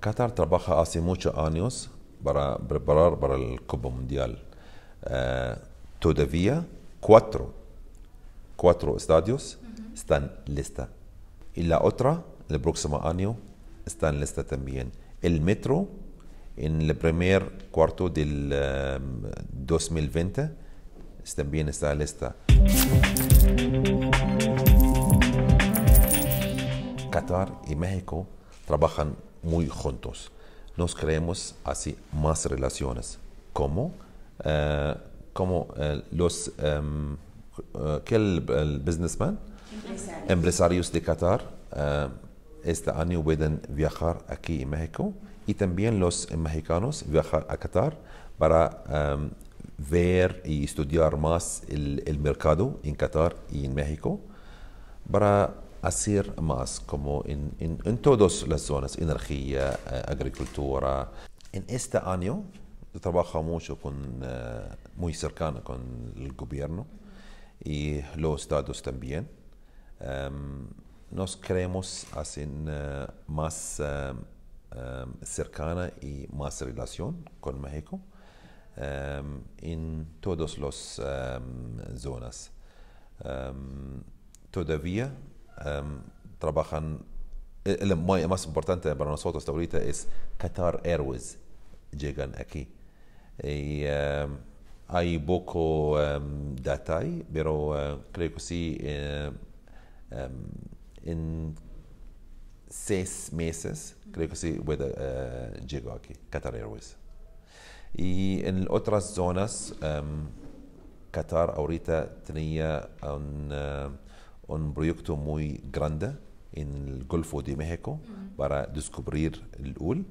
Qatar trabaja hace muchos años para preparar para el Copa Mundial. Eh, todavía cuatro, cuatro estadios están lista. Y la otra, el próximo año, está lista también. El metro, en el primer cuarto del 2020, eh, también está lista. Qatar y México trabajan muy juntos. Nos creemos así más relaciones. ¿Cómo? Eh, como eh, los... Em, eh, el, businessman? Empresarios. de Qatar este año pueden viajar aquí en México y también los mexicanos viajar a Qatar para em, ver y estudiar más el, el mercado en Qatar y en México para hacer más como en todas todos las zonas, energía, eh, agricultura. En este año trabajamos mucho con, eh, muy cercana con el gobierno y los estados también. Em, nos creemos hacer eh, más em, em, cercana y más relación con México en todas las zonas. todavía Em, trabajan, e, em, el, más importante para nosotros ahorita es Qatar Airways, llegan aquí. Y, em, hay poco data, pero creo que sí, en seis meses, creo que sí, voy eh, aquí, Qatar Airways. Y en otras zonas, Qatar ahorita tenía un un proyecto muy grande en el Golfo de México para descubrir el UL.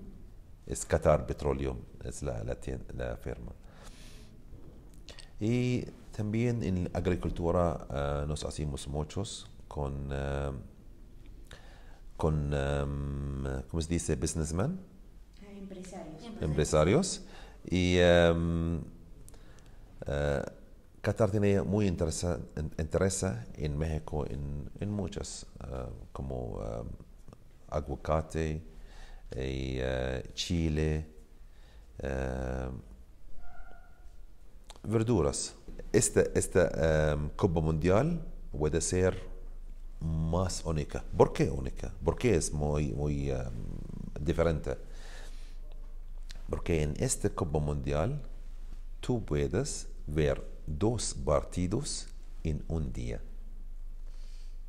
Es Qatar Petroleum, es la, la, la firma. Y también en la agricultura uh, nos hacemos muchos con, uh, con um, ¿cómo se dice? Businessmen. Empresarios. Empresarios. Y um, Qatar tiene muy interesa, interés en México en, muchas, ah, como ah, aguacate, eh, ah, chile, verduras. Esta, esta Copa Mundial puede ser más única. ¿Por qué única? Porque es muy, muy diferente. Porque en esta Copa Mundial tú puedes ver dos partidos en un día.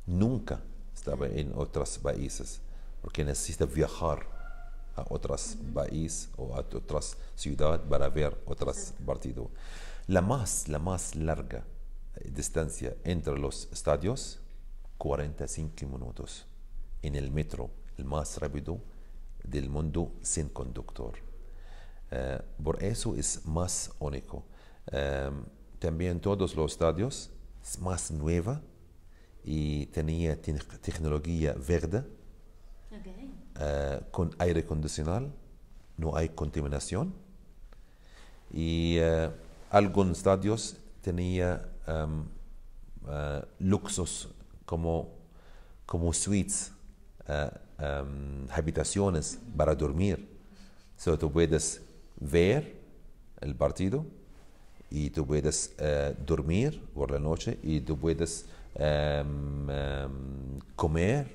Nunca estaba en otros países, porque necesita viajar a otros países o a otras ciudades para ver otros partidos. La más, la más larga eh, distancia entre los estadios, 45 minutos. En el metro, el más rápido del mundo sin conductor. Eh, por eso es más único. Em, también todos los estadios, es más nueva y tenía tecnología verde eh, con aire condicional, no hay contaminación y eh, algunos estadios tenía em, eh, luxos como, suites, em, habitaciones para dormir. So, tú puedes ver el partido y tú puedes eh, dormir por la noche y tú puedes em, em, comer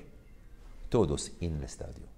todos en el estadio.